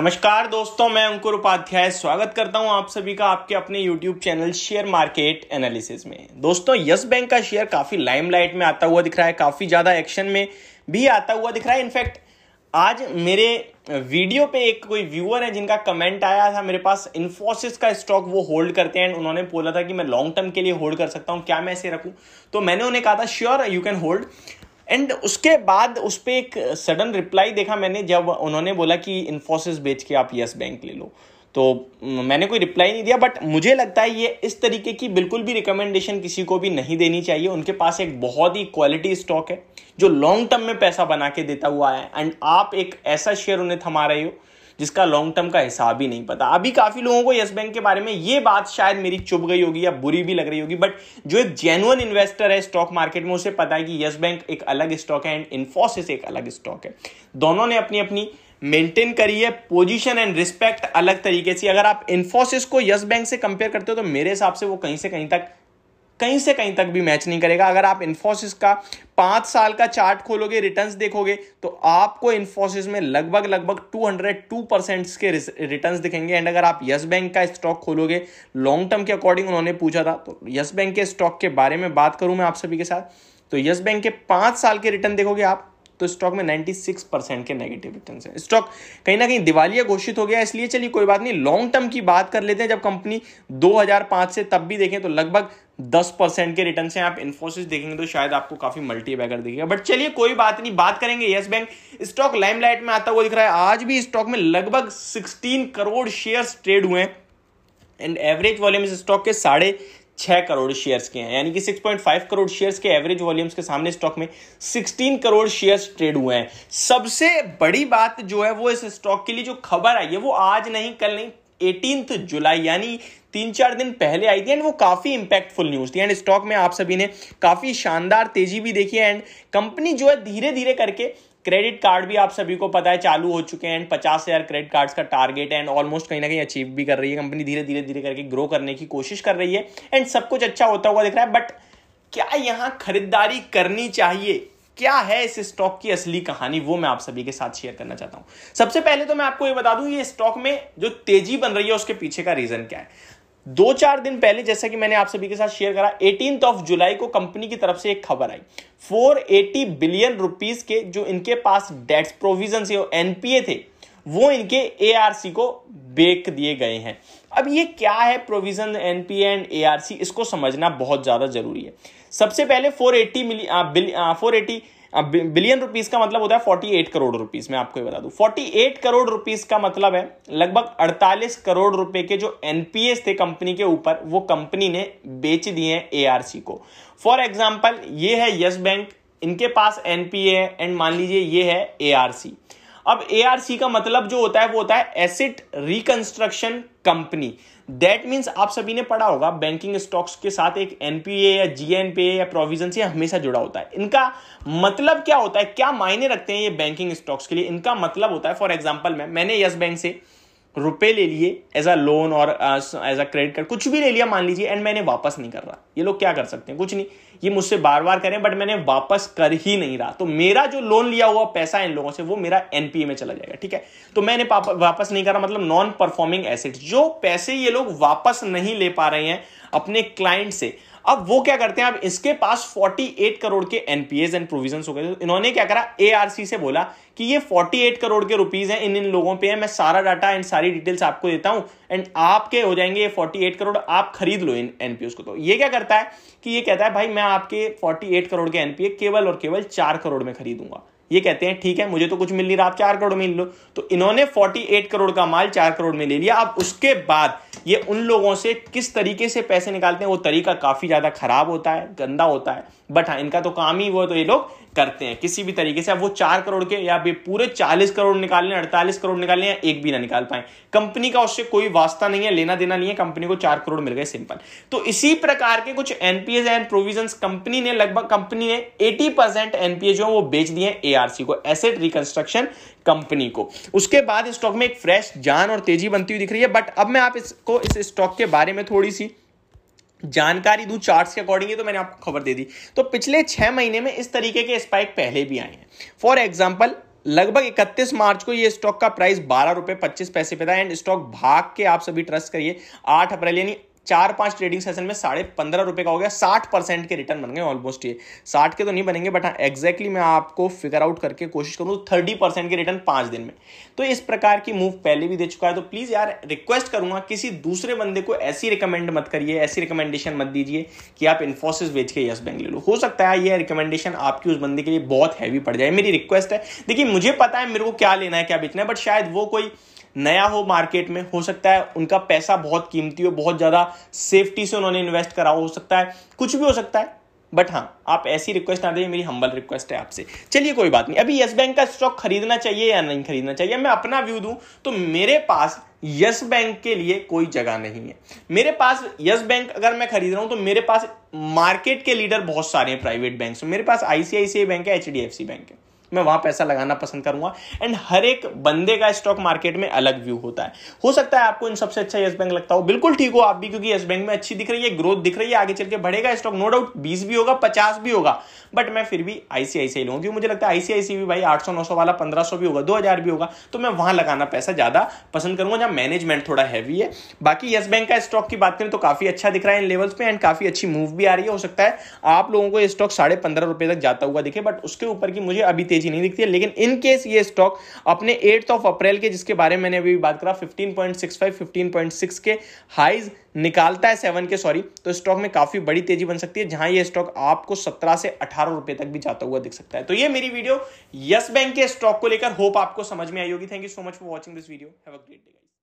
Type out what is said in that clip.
नमस्कार दोस्तों मैं अंकुर उपाध्याय स्वागत करता हूं आप सभी का आपके अपने YouTube channel share market analysis में दोस्तों यस बैंक का शेयर काफी लाइमलाइट में आता हुआ दिख रहा है काफी ज्यादा एक्शन में भी आता हुआ दिख रहा है इनफैक्ट आज मेरे वीडियो पे एक कोई व्यूअर है जिनका कमेंट आया था मेरे पास इन्फोसिस का स्टॉक वो होल्ड करते हैं उन्होंने बोला था कि मैं लॉन्ग टर्म के लिए होल्ड कर सकता हूँ क्या मैं इसे रखूं तो मैंने उन्हें कहा था sure you can hold and उसके बाद उस पर एक सडन रिप्लाई देखा मैंने जब उन्होंने बोला कि इन्फोसिस बेच के आप यस बैंक ले लो तो मैंने कोई रिप्लाई नहीं दिया बट मुझे लगता है ये इस तरीके की बिल्कुल भी रिकमेंडेशन किसी को भी नहीं देनी चाहिए उनके पास एक बहुत ही क्वालिटी स्टॉक है जो लॉन्ग टर्म में पैसा बना के देता हुआ है एंड आप एक ऐसा शेयर उन्हें थमा रहे हो जिसका लॉन्ग टर्म का हिसाब ही नहीं पता अभी काफ़ी लोगों को यस बैंक के बारे में ये बात शायद मेरी चुप गई होगी या बुरी भी लग रही होगी बट जो एक जेनुअन इन्वेस्टर है स्टॉक मार्केट में उसे पता है कि येस बैंक एक अलग स्टॉक है एंड इन्फोसिस एक अलग स्टॉक है दोनों ने अपनी अपनी मेंटेन करी है पोजीशन एंड रिस्पेक्ट अलग तरीके से अगर आप इन्फोसिस को यस बैंक से कंपेयर करते हो तो मेरे हिसाब से वो कहीं से कहीं तक कहीं से कहीं तक भी मैच नहीं करेगा अगर आप इन्फोसिस का पांच साल का चार्ट खोलोगे रिटर्न्स देखोगे तो आपको इन्फोसिस में लगभग लगभग 202 परसेंट के रिटर्न्स दिखेंगे एंड अगर आप यस बैंक का स्टॉक खोलोगे लॉन्ग टर्म के अकॉर्डिंग उन्होंने पूछा था तो यस बैंक के स्टॉक के बारे में बात करूं मैं आप सभी के साथ तो यस बैंक के पांच साल के रिटर्न देखोगे आप तो स्टॉक में 96 परसेंट के नेगेटिव रिटर्न है स्टॉक कहीं ना कहीं दिवालिया घोषित हो गया इसलिए चलिए कोई बात नहीं लॉन्ग टर्म की बात कर लेते हैं जब कंपनी 2005 से तब भी देखें तो लगभग दस परसेंट के रिटर्न से आप इन्फोसिस देखेंगे तो शायद आपको काफी मल्टी बैगर दिखेगा बट चलिए कोई बात नहीं बात करेंगे येस बैंक स्टॉक लाइमलाइट में आता हुआ दिख रहा है आज भी स्टॉक में लगभग सिक्सटीन करोड़ शेयर ट्रेड हुए एंड एवरेज वॉल्यूम इस स्टॉक के साढ़े छह करोड़ शेयर्स के हैं यानी कि 6.5 करोड़ शेयर्स के एवरेज वॉल्यूम्स के सामने स्टॉक में 16 करोड़ शेयर्स ट्रेड हुए हैं सबसे बड़ी बात जो है वो इस स्टॉक के लिए जो खबर आई है वो आज नहीं कल नहीं एटीनथ जुलाई यानी तीन चार दिन पहले आई थी एंड वो काफ़ी इंपैक्टफुल न्यूज़ थी एंड स्टॉक में आप सभी ने काफ़ी शानदार तेजी भी देखी है एंड कंपनी जो है धीरे धीरे करके क्रेडिट कार्ड भी आप सभी को पता है चालू हो चुके हैं एंड पचास हज़ार क्रेडिट कार्ड्स का टारगेट है एंड ऑलमोस्ट कहीं ना कहीं अचीव भी कर रही है कंपनी धीरे धीरे धीरे करके ग्रो करने की कोशिश कर रही है एंड सब कुछ अच्छा होता हुआ दिख रहा है बट क्या यहाँ खरीदारी करनी चाहिए क्या है इस स्टॉक की असली कहानी वो मैं आप सभी के साथ शेयर करना चाहता हूं सबसे पहले तो मैं आपको ये बता दूं ये स्टॉक में जो तेजी बन रही है उसके पीछे का रीजन क्या है दो चार दिन पहले जैसा कि मैंने आप सभी के साथ शेयर करा एटीन ऑफ जुलाई को कंपनी की तरफ से एक खबर आई 480 बिलियन रुपीस के जो इनके पास डेट्स प्रोविजन एनपीए थे वो इनके ए को बेक दिए गए हैं अब ये क्या है प्रोविजन एनपीए एंड ए इसको समझना बहुत ज्यादा जरूरी है सबसे पहले 480 मिली फोर एटी बिलियन रुपीस का मतलब होता है एट करोड़ रुपीस मैं आपको ये बता फोर्टी एट करोड़ रुपीस का मतलब है लगभग अड़तालीस करोड़ रुपए के जो एनपीएस थे कंपनी के ऊपर वो कंपनी ने बेच दिए हैं एआरसी को फॉर एग्जांपल ये है यस बैंक इनके पास एनपीए है एंड मान लीजिए ये है एआरसी अब एआरसी का मतलब जो होता है वो होता है asset reconstruction company that means आप सभी ने पढ़ा होगा बैंकिंग स्टॉक्स के साथ एक एनपीए या जीएनपीए या प्रोविजन से हमेशा जुड़ा होता है इनका मतलब क्या होता है क्या मायने रखते हैं ये बैंकिंग स्टॉक्स के लिए इनका मतलब होता है फॉर एग्जाम्पल में मैंने यस बैंक से रुपए ले लिए एज अ लोन और एज अ क्रेडिट कार्ड कुछ भी ले लिया मान लीजिए एंड मैंने वापस नहीं कर रहा ये लोग क्या कर सकते हैं कुछ नहीं ये मुझसे बार बार करें बट मैंने वापस कर ही नहीं रहा तो मेरा जो लोन लिया हुआ पैसा इन लोगों से वो मेरा एनपीए में चला जाएगा ठीक है तो मैंने वापस नहीं करा मतलब नॉन परफॉर्मिंग एसेट जो पैसे ये लोग वापस नहीं ले पा रहे हैं अपने क्लाइंट से अब वो क्या करते हैं अब इसके पास 48 करोड़ के एनपीएस एंड प्रोविजन हो गए तो इन्होंने क्या करा एआरसी से बोला कि ये 48 करोड़ के रुपीज हैं इन इन लोगों पे है मैं सारा डाटा एंड सारी डिटेल्स आपको देता हूं एंड आपके हो जाएंगे ये 48 करोड़ आप खरीद लो इन एनपीएस को तो ये क्या करता है कि ये कहता है भाई मैं आपके फोर्टी करोड़ के एनपीए केवल और केवल चार करोड़ में खरीदूंगा ये कहते हैं ठीक है मुझे तो कुछ मिल नहीं रहा आप चार करोड़ में लो तो इन्होंने फोर्टी करोड़ का माल चार करोड़ में ले लिया अब उसके बाद ये उन लोगों से किस तरीके से पैसे निकालते हैं वो तरीका काफ़ी ज़्यादा खराब होता है गंदा होता है बट हाँ इनका तो काम ही वो तो ये लोग करते हैं किसी भी तरीके से अब वो चार करोड़ के या पूरे चालीस करोड़ निकाल लें अड़तालीस करोड़ निकाल लें या एक भी ना निकाल पाए कंपनी का उससे कोई वास्ता नहीं है लेना देना नहीं है कंपनी को चार करोड़ मिल गए सिंपल तो इसी प्रकार के कुछ एनपीएस एंड प्रोविजन कंपनी ने लगभग कंपनी ने एटी परसेंट एनपीए जो है वो बेच दिए एआरसी को एसेट रिकंस्ट्रक्शन कंपनी को उसके बाद स्टॉक में एक फ्रेश जान और तेजी बनती हुई दिख रही है बट अब मैं आप इसको इस स्टॉक के बारे में थोड़ी सी जानकारी दूं चार्ट्स के अकॉर्डिंग तो मैंने आपको खबर दे दी तो पिछले छह महीने में इस तरीके के स्पाइक पहले भी आए हैं फॉर एग्जाम्पल लगभग 31 मार्च को ये स्टॉक का प्राइस बारह रुपए पच्चीस पैसे पे था एंड स्टॉक भाग के आप सभी ट्रस्ट करिए 8 अप्रैल यानी चार पांच ट्रेडिंग सेशन में साढ़े पंद्रह रुपए का हो गया साठ परसेंट के रिटर्न बन गए ऑलमोस्ट ये साठ के तो नहीं बनेंगे बट हाँ एक्जैक्टली मैं आपको फिगर आउट करके कोशिश करूँ थर्टी परसेंट के रिटर्न पांच दिन में तो इस प्रकार की मूव पहले भी दे चुका है तो प्लीज यार रिक्वेस्ट करूंगा किसी दूसरे बंदे को ऐसी रिकमेंड मत करिए ऐसी रिकमेंडेशन मत दीजिए कि आप इन्फोसिस बेच के यस बैंक ले लो हो सकता है ये रिकमेंडेशन आपकी उस बंदे के लिए बहुत हैवी पड़ जाए मेरी रिक्वेस्ट है देखिए मुझे पता है मेरे को क्या लेना है क्या बेचना है बट शायद वो कोई नया हो मार्केट में हो सकता है उनका पैसा बहुत कीमती हो बहुत ज़्यादा सेफ्टी से उन्होंने इन्वेस्ट करा हो सकता है कुछ भी हो सकता है बट हाँ आप ऐसी रिक्वेस्ट ना दें मेरी हम्बल रिक्वेस्ट है आपसे चलिए कोई बात नहीं अभी यस बैंक का स्टॉक खरीदना चाहिए या नहीं खरीदना चाहिए मैं अपना व्यू दूं तो मेरे पास यस बैंक के लिए कोई जगह नहीं है मेरे पास यस बैंक अगर मैं खरीद रहा हूं तो मेरे पास मार्केट के लीडर बहुत सारे हैं प्राइवेट बैंक मेरे पास आईसीआईसीआई बैंक है एच बैंक है मैं वहां पैसा लगाना पसंद करूंगा एंड हर एक बंदे का स्टॉक मार्केट में अलग व्यू होता है हो सकता है आपको इन सबसे अच्छा यस बैंक लगता हो बिल्कुल ठीक हो आप भी क्योंकि यस बैंक में अच्छी दिख रही है ग्रोथ दिख रही है आगे चल के बढ़ेगा स्टॉक नो डाउट बीस भी होगा पचास भी होगा बट मैं फिर भी आईसीआईसीआई लूंगा क्योंकि मुझे लगता है आईसीआईसी भी भाई आठ सौ नौ सौ वाला पंद्रह सौ भी होगा दो हजार भी होगा तो मैं वहां लगाना पैसा ज्यादा पसंद करूंगा जहां मैनेजमेंट थोड़ा हैवी है बाकी यस बैंक का स्टॉक की बात करें तो काफी अच्छा दिख रहा है इन लेवल्स पे एंड काफी अच्छी मूव भी आ रही है हो सकता है आप लोगों को स्टॉक साढ़े पंद्रह रुपए तक जाता हुआ दिखे बट उसके ऊपर की मुझे अभी तेजी ऊंची नहीं दिखती है लेकिन इन केस ये स्टॉक अपने एट्थ ऑफ अप्रैल के जिसके बारे में मैंने अभी बात करा 15.65 15.6 के हाइज निकालता है सेवन के सॉरी तो स्टॉक में काफी बड़ी तेजी बन सकती है जहां ये स्टॉक आपको सत्रह से अठारह रुपए तक भी जाता हुआ दिख सकता है तो ये मेरी वीडियो यस बैंक के स्टॉक को लेकर होप आपको समझ में आई होगी thank you so much for watching this video have a great day